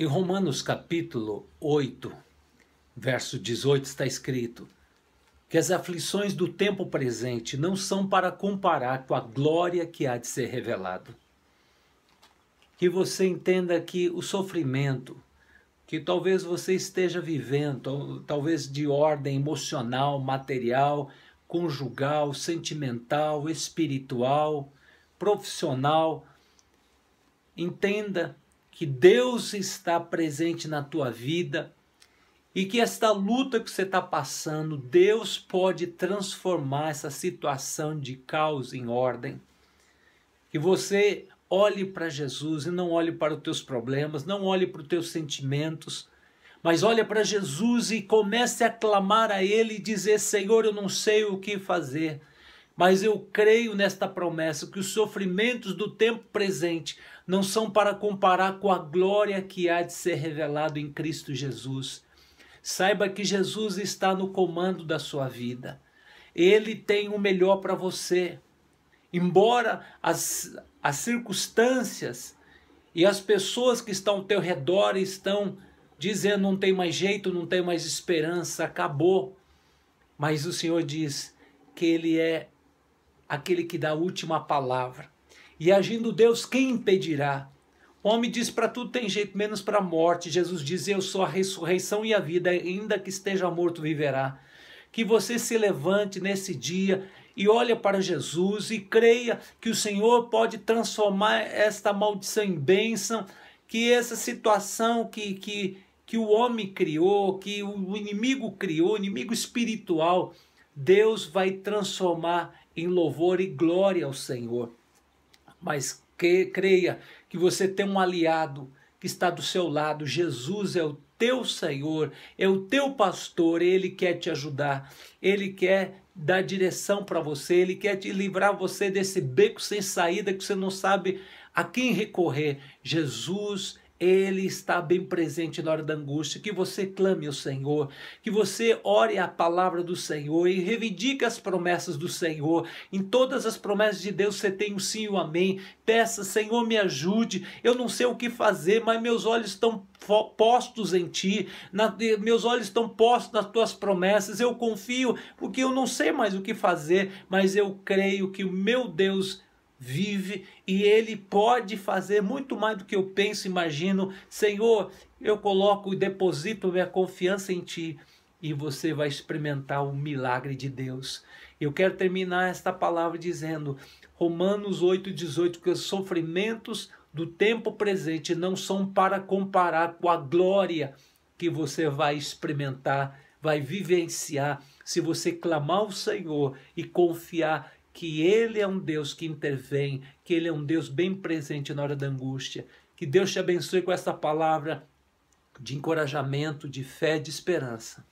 Em Romanos capítulo 8, verso 18 está escrito: que as aflições do tempo presente não são para comparar com a glória que há de ser revelado. Que você entenda que o sofrimento que talvez você esteja vivendo, talvez de ordem emocional, material, conjugal, sentimental, espiritual, profissional, entenda que Deus está presente na tua vida e que esta luta que você está passando, Deus pode transformar essa situação de caos em ordem. Que você olhe para Jesus e não olhe para os teus problemas, não olhe para os teus sentimentos, mas olhe para Jesus e comece a clamar a Ele e dizer: Senhor, eu não sei o que fazer, mas eu creio nesta promessa que os sofrimentos do tempo presente não são para comparar com a glória que há de ser revelado em Cristo Jesus. Saiba que Jesus está no comando da sua vida. Ele tem o melhor para você. Embora as, as circunstâncias e as pessoas que estão ao teu redor estão dizendo não tem mais jeito, não tem mais esperança, acabou. Mas o Senhor diz que ele é aquele que dá a última palavra. E agindo Deus, quem impedirá? O homem diz: Para tudo tem jeito, menos para a morte. Jesus diz: Eu sou a ressurreição e a vida, ainda que esteja morto, viverá. Que você se levante nesse dia e olhe para Jesus e creia que o Senhor pode transformar esta maldição em bênção, que essa situação que, que, que o homem criou, que o inimigo criou, inimigo espiritual, Deus vai transformar em louvor e glória ao Senhor. Mas que, creia que você tem um aliado que está do seu lado. Jesus é o teu Senhor, é o teu pastor, ele quer te ajudar, ele quer dar direção para você, ele quer te livrar você desse beco sem saída que você não sabe a quem recorrer. Jesus ele está bem presente na hora da angústia. Que você clame ao Senhor, que você ore a palavra do Senhor e reivindique as promessas do Senhor. Em todas as promessas de Deus você tem o um sim e um o amém. Peça, Senhor, me ajude. Eu não sei o que fazer, mas meus olhos estão postos em ti, na, meus olhos estão postos nas tuas promessas. Eu confio, porque eu não sei mais o que fazer, mas eu creio que o meu Deus vive e Ele pode fazer muito mais do que eu penso, imagino. Senhor, eu coloco e deposito minha confiança em Ti e você vai experimentar o milagre de Deus. Eu quero terminar esta palavra dizendo, Romanos 8,18, que os sofrimentos do tempo presente não são para comparar com a glória que você vai experimentar, vai vivenciar, se você clamar ao Senhor e confiar que Ele é um Deus que intervém, que Ele é um Deus bem presente na hora da angústia. Que Deus te abençoe com essa palavra de encorajamento, de fé, de esperança.